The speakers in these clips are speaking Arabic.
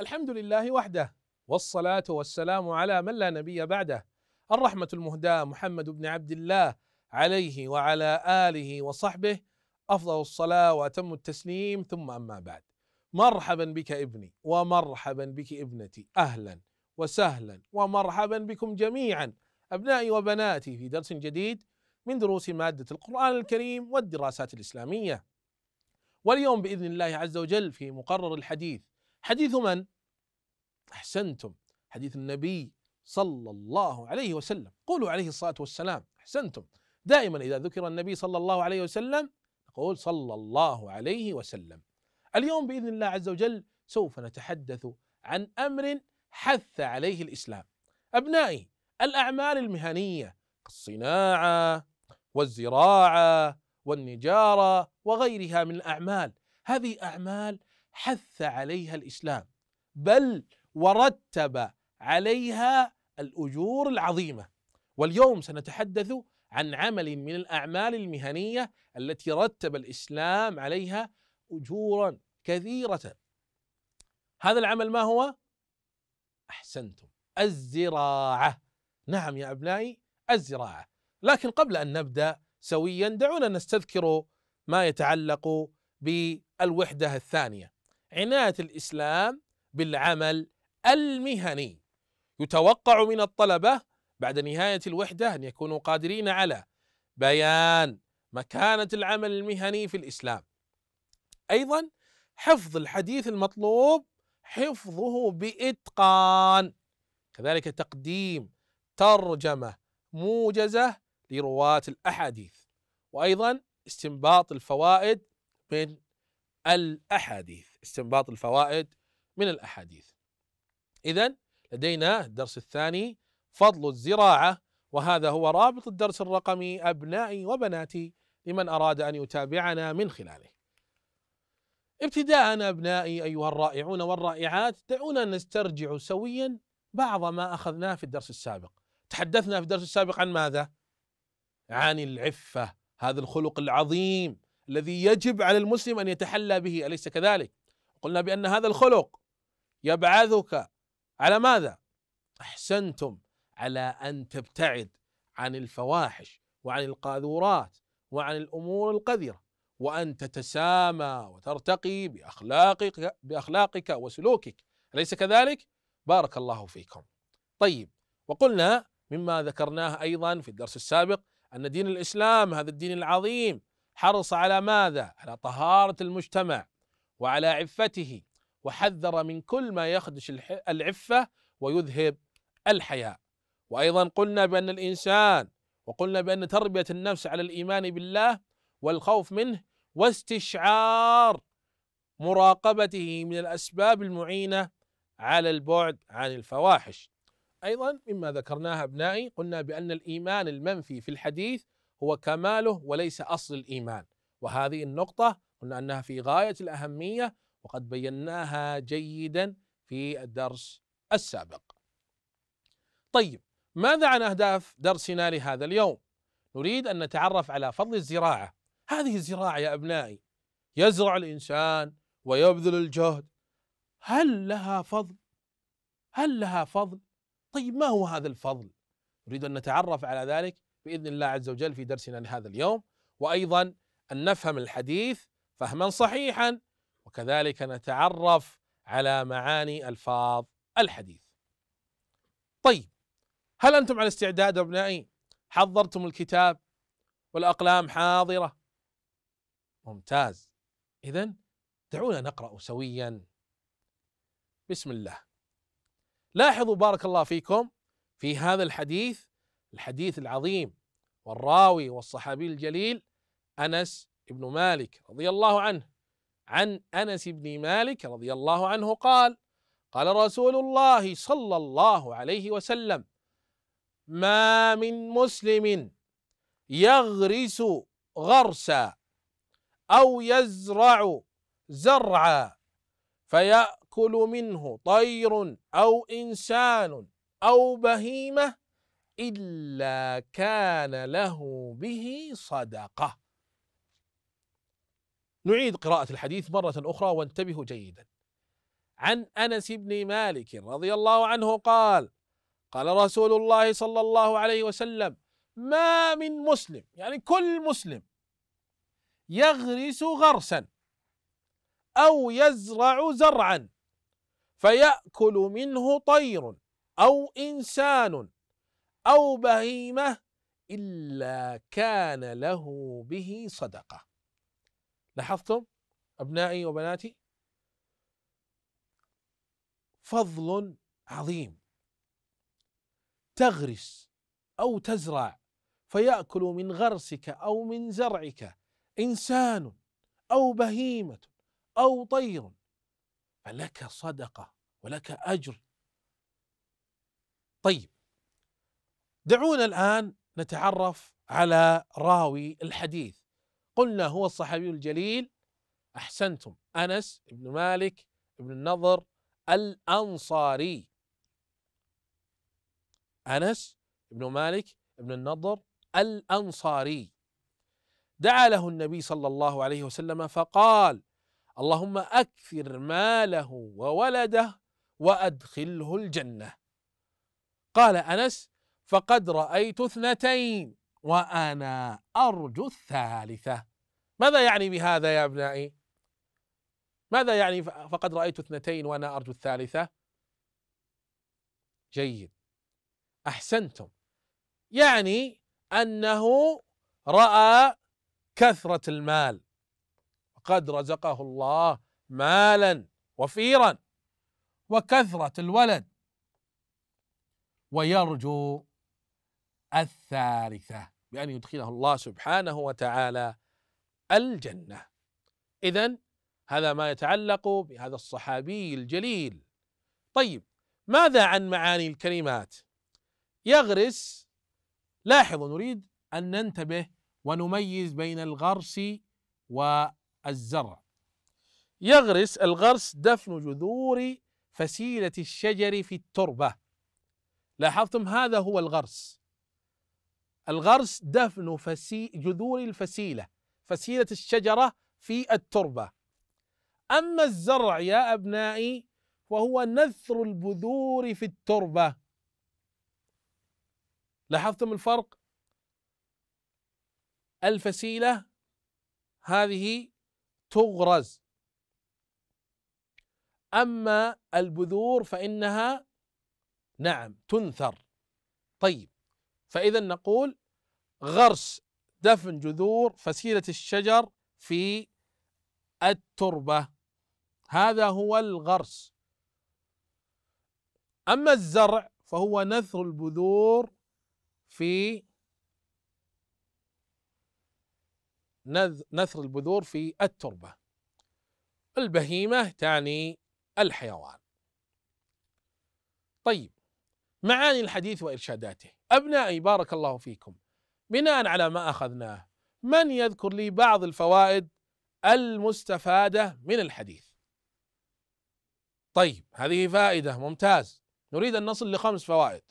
الحمد لله وحده والصلاة والسلام على من لا نبي بعده الرحمة المهداة محمد بن عبد الله عليه وعلى آله وصحبه أفضل الصلاة وأتم التسليم ثم أما بعد مرحبا بك ابني ومرحبا بك ابنتي أهلا وسهلا ومرحبا بكم جميعا أبنائي وبناتي في درس جديد من دروس مادة القرآن الكريم والدراسات الإسلامية واليوم بإذن الله عز وجل في مقرر الحديث حديث من؟ أحسنتم حديث النبي صلى الله عليه وسلم قولوا عليه الصلاة والسلام أحسنتم دائما إذا ذكر النبي صلى الله عليه وسلم نقول صلى الله عليه وسلم اليوم بإذن الله عز وجل سوف نتحدث عن أمر حث عليه الإسلام أبنائي الأعمال المهنية الصناعة والزراعة والنجارة وغيرها من الأعمال هذه أعمال حث عليها الاسلام بل ورتب عليها الاجور العظيمه واليوم سنتحدث عن عمل من الاعمال المهنيه التي رتب الاسلام عليها اجورا كثيره هذا العمل ما هو احسنتم الزراعه نعم يا ابنائي الزراعه لكن قبل ان نبدا سويا دعونا نستذكر ما يتعلق بالوحده الثانيه عناية الإسلام بالعمل المهني يتوقع من الطلبة بعد نهاية الوحدة أن يكونوا قادرين على بيان مكانة العمل المهني في الإسلام أيضا حفظ الحديث المطلوب حفظه بإتقان كذلك تقديم ترجمة موجزة لرواة الأحاديث وأيضا استنباط الفوائد من الأحاديث استنباط الفوائد من الأحاديث إذا لدينا الدرس الثاني فضل الزراعة وهذا هو رابط الدرس الرقمي أبنائي وبناتي لمن أراد أن يتابعنا من خلاله ابتداء أبنائي أيها الرائعون والرائعات دعونا نسترجع سويا بعض ما أخذناه في الدرس السابق تحدثنا في الدرس السابق عن ماذا؟ عن العفة هذا الخلق العظيم الذي يجب على المسلم أن يتحلى به أليس كذلك؟ قلنا بأن هذا الخلق يبعثك على ماذا؟ أحسنتم على أن تبتعد عن الفواحش وعن القاذورات وعن الأمور القذرة وأن تتسامى وترتقي بأخلاقك بأخلاقك وسلوكك أليس كذلك؟ بارك الله فيكم. طيب وقلنا مما ذكرناه أيضا في الدرس السابق أن دين الإسلام هذا الدين العظيم حرص على ماذا؟ على طهارة المجتمع وعلى عفته وحذر من كل ما يخدش العفه ويذهب الحياء وايضا قلنا بان الانسان وقلنا بان تربيه النفس على الايمان بالله والخوف منه واستشعار مراقبته من الاسباب المعينه على البعد عن الفواحش. ايضا مما ذكرناه ابنائي قلنا بان الايمان المنفي في الحديث هو كماله وليس اصل الايمان، وهذه النقطه قلنا انها في غايه الاهميه وقد بيناها جيدا في الدرس السابق. طيب ماذا عن اهداف درسنا لهذا اليوم؟ نريد ان نتعرف على فضل الزراعه. هذه الزراعه يا ابنائي يزرع الانسان ويبذل الجهد هل لها فضل؟ هل لها فضل؟ طيب ما هو هذا الفضل؟ نريد ان نتعرف على ذلك باذن الله عز وجل في درسنا لهذا اليوم وايضا ان نفهم الحديث فهما صحيحا وكذلك نتعرف على معاني الفاظ الحديث. طيب هل انتم على استعداد ابنائي؟ حضرتم الكتاب والاقلام حاضره؟ ممتاز. اذا دعونا نقرا سويا. بسم الله. لاحظوا بارك الله فيكم في هذا الحديث الحديث العظيم والراوي والصحابي الجليل انس ابن مالك رضي الله عنه عن انس بن مالك رضي الله عنه قال قال رسول الله صلى الله عليه وسلم ما من مسلم يغرس غرسا او يزرع زرعا فياكل منه طير او انسان او بهيمه الا كان له به صدقه نعيد قراءة الحديث مرة أخرى وانتبهوا جيدا. عن أنس بن مالك رضي الله عنه قال: قال رسول الله صلى الله عليه وسلم: ما من مسلم يعني كل مسلم يغرس غرسا أو يزرع زرعا فيأكل منه طير أو إنسان أو بهيمة إلا كان له به صدقة لاحظتم أبنائي وبناتي فضل عظيم تغرس أو تزرع فيأكل من غرسك أو من زرعك إنسان أو بهيمة أو طير فلك صدقة ولك أجر طيب دعونا الآن نتعرف على راوي الحديث قلنا هو الصحابي الجليل أحسنتم أنس بن مالك بن النضر الأنصاري أنس بن مالك بن النضر الأنصاري دعا له النبي صلى الله عليه وسلم فقال اللهم أكثر ماله وولده وأدخله الجنة قال أنس فقد رأيت اثنتين وأنا أرجو الثالثة ماذا يعني بهذا يا أبنائي؟ ماذا يعني فقد رأيت اثنتين وأنا أرجو الثالثة؟ جيد أحسنتم يعني أنه رأى كثرة المال قد رزقه الله مالا وفيرا وكثرة الولد ويرجو الثالثة بأن يدخله الله سبحانه وتعالى الجنة إذا هذا ما يتعلق بهذا الصحابي الجليل طيب ماذا عن معاني الكلمات يغرس لاحظوا نريد أن ننتبه ونميز بين الغرس والزرع يغرس الغرس دفن جذور فسيلة الشجر في التربة لاحظتم هذا هو الغرس الغرس دفن فسي جذور الفسيلة فسيلة الشجرة في التربة أما الزرع يا أبنائي وهو نثر البذور في التربة لاحظتم الفرق الفسيلة هذه تغرز أما البذور فإنها نعم تنثر طيب فإذا نقول غرس دفن جذور فسيلة الشجر في التربة هذا هو الغرس أما الزرع فهو نثر البذور في نثر البذور في التربة البهيمة تعني الحيوان طيب معاني الحديث وإرشاداته أبنائي بارك الله فيكم بناء على ما أخذناه من يذكر لي بعض الفوائد المستفادة من الحديث طيب هذه فائدة ممتاز نريد أن نصل لخمس فوائد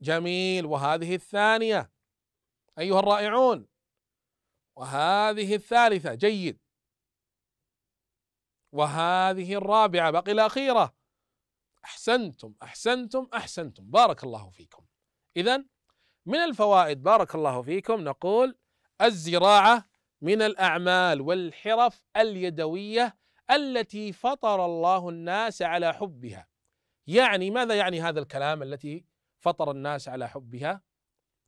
جميل وهذه الثانية أيها الرائعون وهذه الثالثة جيد وهذه الرابعة بقي الأخيرة احسنتم احسنتم احسنتم بارك الله فيكم اذا من الفوائد بارك الله فيكم نقول الزراعه من الاعمال والحرف اليدويه التي فطر الله الناس على حبها يعني ماذا يعني هذا الكلام التي فطر الناس على حبها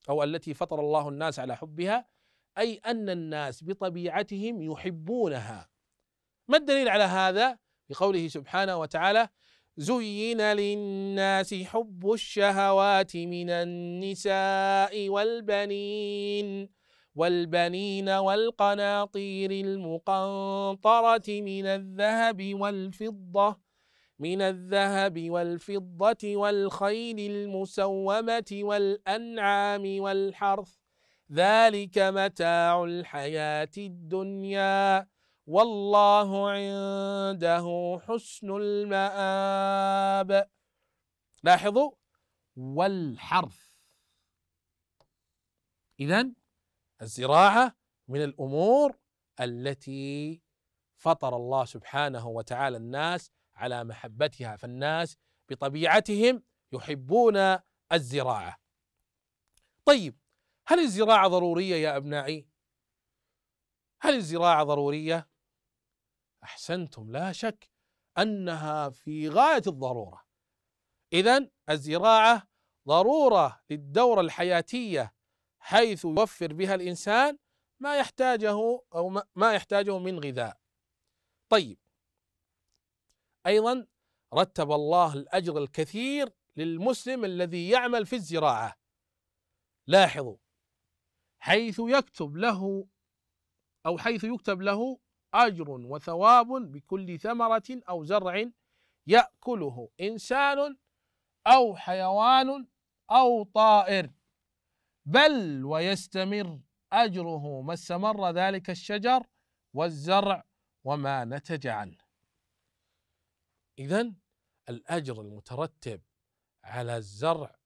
او التي فطر الله الناس على حبها اي ان الناس بطبيعتهم يحبونها ما الدليل على هذا بقوله سبحانه وتعالى زين للناس حب الشهوات من النساء والبنين والبنين والقناطير المقنطرة من الذهب والفضة من الذهب والفضة والخيل المسومة والأنعام والحرث ذلك متاع الحياة الدنيا والله عنده حسن المآب لاحظوا والحرث إذا الزراعة من الأمور التي فطر الله سبحانه وتعالى الناس على محبتها فالناس بطبيعتهم يحبون الزراعة طيب هل الزراعة ضرورية يا أبنائي؟ هل الزراعة ضرورية؟ احسنتم لا شك انها في غايه الضروره اذا الزراعه ضروره للدوره الحياتيه حيث يوفر بها الانسان ما يحتاجه او ما يحتاجه من غذاء طيب ايضا رتب الله الاجر الكثير للمسلم الذي يعمل في الزراعه لاحظوا حيث يكتب له او حيث يكتب له أجر وثواب بكل ثمرة أو زرع يأكله إنسان أو حيوان أو طائر بل ويستمر أجره ما استمر ذلك الشجر والزرع وما نتج عنه إذا الأجر المترتب على الزرع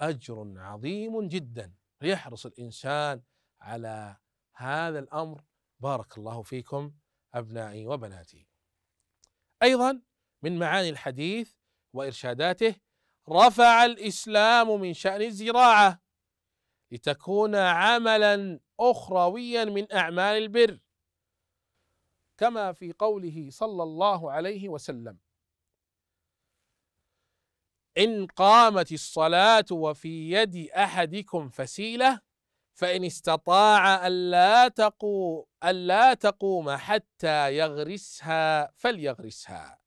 أجر عظيم جدا فيحرص الإنسان على هذا الأمر بارك الله فيكم أبنائي وبناتي أيضا من معاني الحديث وإرشاداته رفع الإسلام من شأن الزراعة لتكون عملا أخرويا من أعمال البر كما في قوله صلى الله عليه وسلم إن قامت الصلاة وفي يد أحدكم فسيلة فإن استطاع ألا تقوم ألا تقوم حتى يغرسها فليغرسها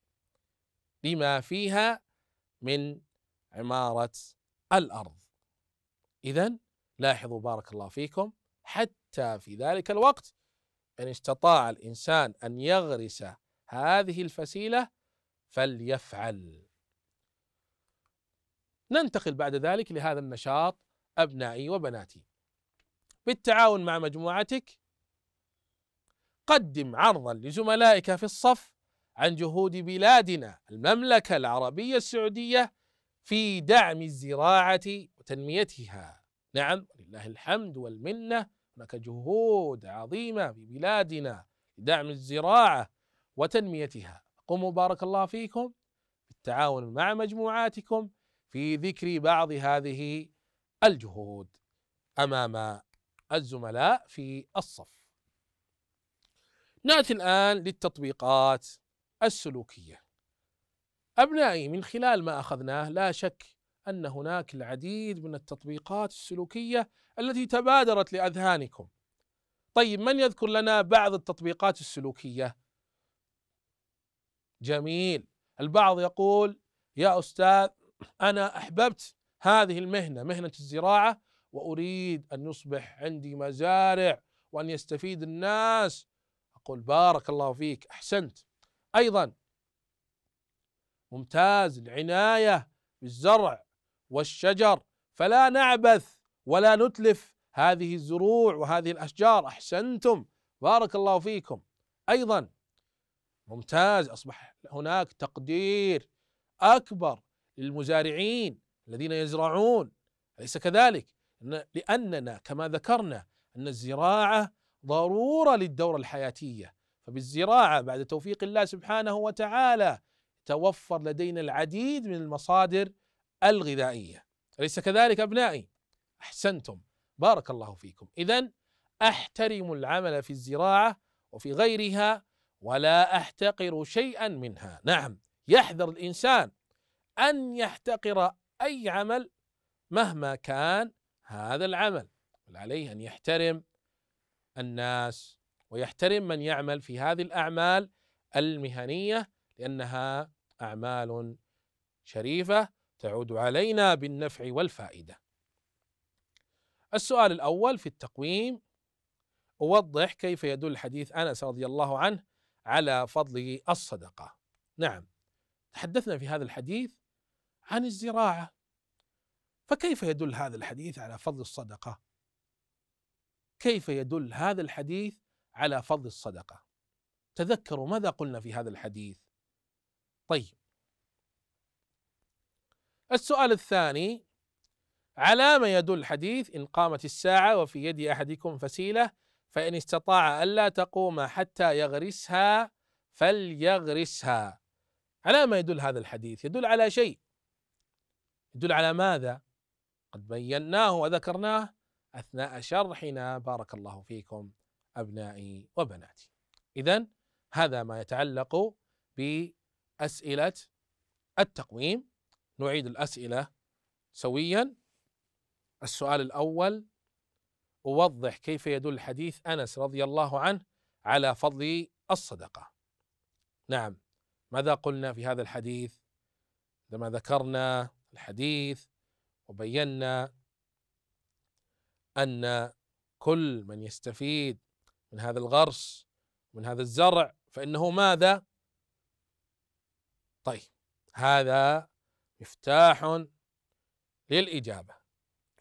لما فيها من عمارة الأرض إذا لاحظوا بارك الله فيكم حتى في ذلك الوقت إن استطاع الإنسان أن يغرس هذه الفسيلة فليفعل ننتقل بعد ذلك لهذا النشاط أبنائي وبناتي بالتعاون مع مجموعتك قدم عرضا لزملائك في الصف عن جهود بلادنا المملكة العربية السعودية في دعم الزراعة وتنميتها نعم لله الحمد والمنة هناك جهود عظيمة في بلادنا لدعم الزراعة وتنميتها قوموا بارك الله فيكم بالتعاون مع مجموعاتكم في ذكر بعض هذه الجهود أمام الزملاء في الصف ناتي الان للتطبيقات السلوكيه ابنائي من خلال ما اخذناه لا شك ان هناك العديد من التطبيقات السلوكيه التي تبادرت لاذهانكم طيب من يذكر لنا بعض التطبيقات السلوكيه جميل البعض يقول يا استاذ انا احببت هذه المهنه مهنه الزراعه واريد ان يصبح عندي مزارع وان يستفيد الناس اقول بارك الله فيك احسنت ايضا ممتاز العنايه بالزرع والشجر فلا نعبث ولا نتلف هذه الزروع وهذه الاشجار احسنتم بارك الله فيكم ايضا ممتاز اصبح هناك تقدير اكبر للمزارعين الذين يزرعون أليس كذلك؟ لأننا كما ذكرنا أن الزراعة ضرورة للدورة الحياتية فبالزراعة بعد توفيق الله سبحانه وتعالى توفر لدينا العديد من المصادر الغذائية أليس كذلك أبنائي؟ أحسنتم بارك الله فيكم إذا أحترم العمل في الزراعة وفي غيرها ولا أحتقر شيئا منها نعم يحذر الإنسان أن يحتقر أي عمل مهما كان هذا العمل عليه ان يحترم الناس ويحترم من يعمل في هذه الاعمال المهنيه لانها اعمال شريفه تعود علينا بالنفع والفائده. السؤال الاول في التقويم اوضح كيف يدل حديث انس رضي الله عنه على فضل الصدقه. نعم تحدثنا في هذا الحديث عن الزراعه فكيف يدل هذا الحديث على فضل الصدقه كيف يدل هذا الحديث على فضل الصدقه تذكروا ماذا قلنا في هذا الحديث طيب السؤال الثاني على ما يدل حديث إن قامت الساعة وفي يد أحدكم فسيلة فإن استطاع ألا تقوم حتى يغرسها فليغرسها على ما يدل هذا الحديث يدل على شيء يدل على ماذا قد بيناه وذكرناه اثناء شرحنا بارك الله فيكم ابنائي وبناتي. اذا هذا ما يتعلق باسئله التقويم نعيد الاسئله سويا السؤال الاول اوضح كيف يدل حديث انس رضي الله عنه على فضل الصدقه. نعم ماذا قلنا في هذا الحديث؟ عندما ذكرنا الحديث وبينا ان كل من يستفيد من هذا الغرس من هذا الزرع فانه ماذا؟ طيب هذا مفتاح للاجابه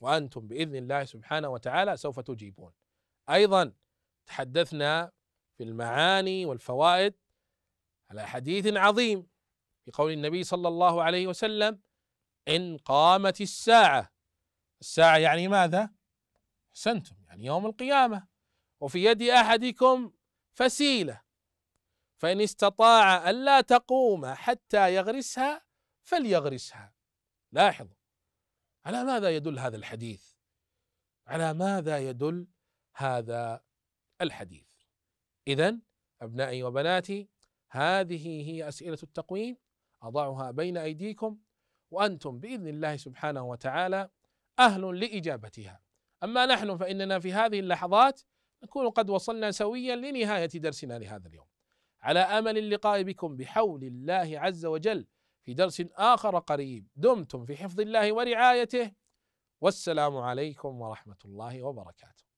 وانتم باذن الله سبحانه وتعالى سوف تجيبون ايضا تحدثنا في المعاني والفوائد على حديث عظيم في قول النبي صلى الله عليه وسلم إن قامت الساعة الساعة يعني ماذا؟ أحسنتم يعني يوم القيامة وفي يد أحدكم فسيلة فإن استطاع ألا تقوم حتى يغرسها فليغرسها لاحظوا على ماذا يدل هذا الحديث؟ على ماذا يدل هذا الحديث؟ إذا أبنائي وبناتي هذه هي أسئلة التقويم أضعها بين أيديكم وأنتم بإذن الله سبحانه وتعالى أهل لإجابتها أما نحن فإننا في هذه اللحظات نكون قد وصلنا سويا لنهاية درسنا لهذا اليوم على امل اللقاء بكم بحول الله عز وجل في درس اخر قريب دمتم في حفظ الله ورعايته والسلام عليكم ورحمه الله وبركاته